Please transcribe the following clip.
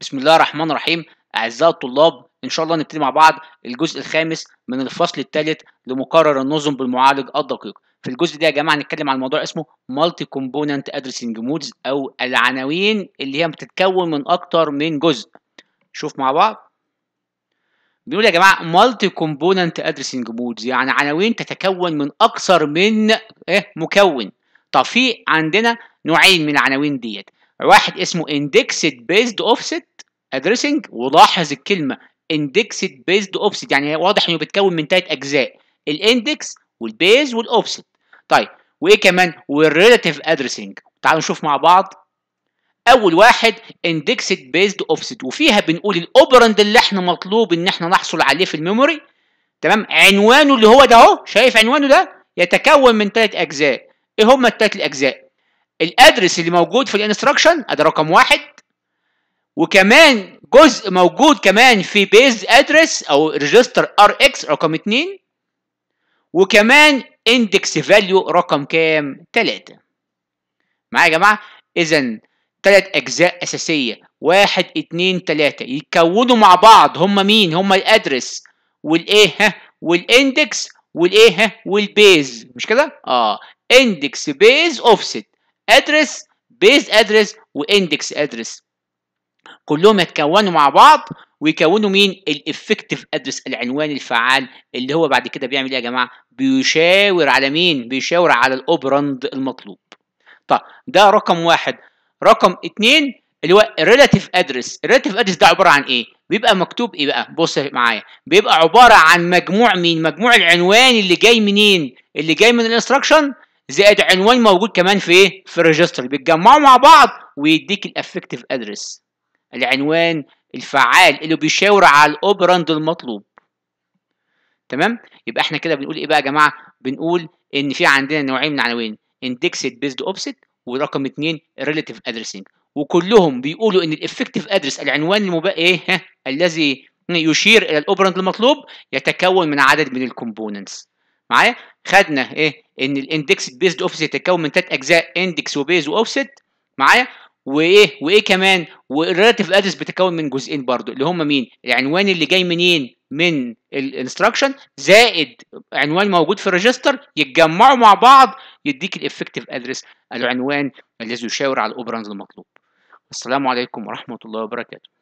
بسم الله الرحمن الرحيم أعزائي الطلاب إن شاء الله نبتدي مع بعض الجزء الخامس من الفصل الثالث لمقرر النظم بالمعالج الدقيق في الجزء ده يا جماعة هنتكلم عن موضوع اسمه مالتي كومبوننت ادريسنج مودز أو العناوين اللي هي بتتكون من أكتر من جزء شوف مع بعض بيقول يا جماعة مالتي كومبوننت ادريسنج مودز يعني عناوين تتكون من أكثر من إيه مكون طب في عندنا نوعين من العناوين ديت واحد اسمه اندكسد بيزد اوفست addressing ولاحظ الكلمه indexed based offset يعني واضح انه بيتكون من ثلاث اجزاء الاندكس والبيز والاوفست طيب وايه كمان والريلاتيف ادريسنج تعالوا نشوف مع بعض اول واحد اندكسد بيزد اوفست وفيها بنقول الاوبرند اللي احنا مطلوب ان احنا نحصل عليه في الميموري تمام عنوانه اللي هو ده اهو شايف عنوانه ده يتكون من ثلاث اجزاء ايه هم الثلاث الاجزاء الادرس اللي موجود في الانستراكشن ادي رقم واحد وكمان جزء موجود كمان في بيز ادرس او ريجستر ار اكس رقم 2 وكمان اندكس فاليو رقم كام 3 معايا يا جماعه اذا ثلاث اجزاء اساسيه 1 2 3 يتكونوا مع بعض هم مين هم الادرس والايه ها والاندكس والايه ها والبيز مش كده اه اندكس بيز اوفست ادرس بيز ادرس واندكس ادرس كلهم يتكونوا مع بعض ويكونوا مين الافكتيف ادرس العنوان الفعال اللي هو بعد كده بيعمل ايه يا جماعه بيشاور على مين بيشاور على الاوبراند المطلوب طب ده رقم واحد رقم اتنين اللي هو الريلاتيف ادرس الريلاتيف ادرس ده عباره عن ايه بيبقى مكتوب ايه بقى بص معايا بيبقى عباره عن مجموع مين مجموع العنوان اللي جاي منين اللي جاي من الانستراكشن زائد عنوان موجود كمان في ايه في الريجستر بيتجمعوا مع بعض ويديك الافكتيف ادرس العنوان الفعال اللي بيشاور على الاوبراند المطلوب تمام يبقى احنا كده بنقول ايه بقى يا جماعه بنقول ان في عندنا نوعين من العناوين اندكسد بيزد اوبسيت ورقم اثنين ريليتيف ادريسنج وكلهم بيقولوا ان الافكتيف ادرس العنوان المبا... ايه ها الذي يشير الى الاوبراند المطلوب يتكون من عدد من الكومبوننتس معايا خدنا ايه ان الاندكس بيزد اوفست يتكون من ثلاث اجزاء اندكس وبيز واوفست معايا وايه وايه كمان والريلاتيف ادرس بتتكون من جزئين برضو اللي هم مين العنوان اللي جاي منين من الانستراكشن زائد عنوان موجود في الريجستر يتجمعوا مع بعض يديك الافكتيف ادرس العنوان الذي يشاور على الاوبرانز المطلوب السلام عليكم ورحمه الله وبركاته